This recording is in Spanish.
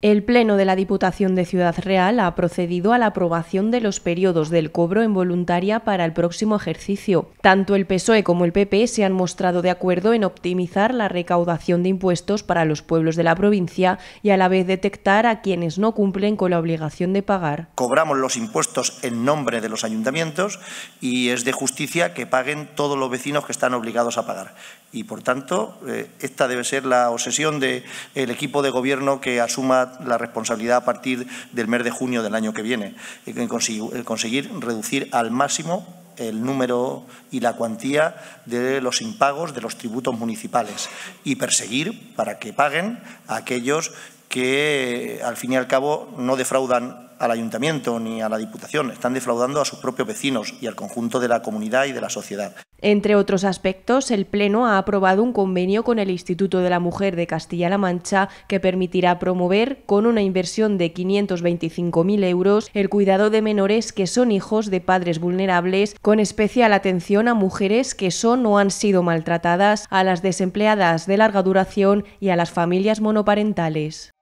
El Pleno de la Diputación de Ciudad Real ha procedido a la aprobación de los periodos del cobro en voluntaria para el próximo ejercicio. Tanto el PSOE como el PP se han mostrado de acuerdo en optimizar la recaudación de impuestos para los pueblos de la provincia y a la vez detectar a quienes no cumplen con la obligación de pagar. Cobramos los impuestos en nombre de los ayuntamientos y es de justicia que paguen todos los vecinos que están obligados a pagar. Y, por tanto, eh, esta debe ser la obsesión del el equipo de gobierno que asuma la responsabilidad a partir del mes de junio del año que viene, el eh, conseguir reducir al máximo el número y la cuantía de los impagos de los tributos municipales y perseguir para que paguen a aquellos que al fin y al cabo no defraudan al ayuntamiento ni a la diputación, están defraudando a sus propios vecinos y al conjunto de la comunidad y de la sociedad. Entre otros aspectos, el Pleno ha aprobado un convenio con el Instituto de la Mujer de Castilla-La Mancha que permitirá promover, con una inversión de 525.000 euros, el cuidado de menores que son hijos de padres vulnerables, con especial atención a mujeres que son o han sido maltratadas, a las desempleadas de larga duración y a las familias monoparentales.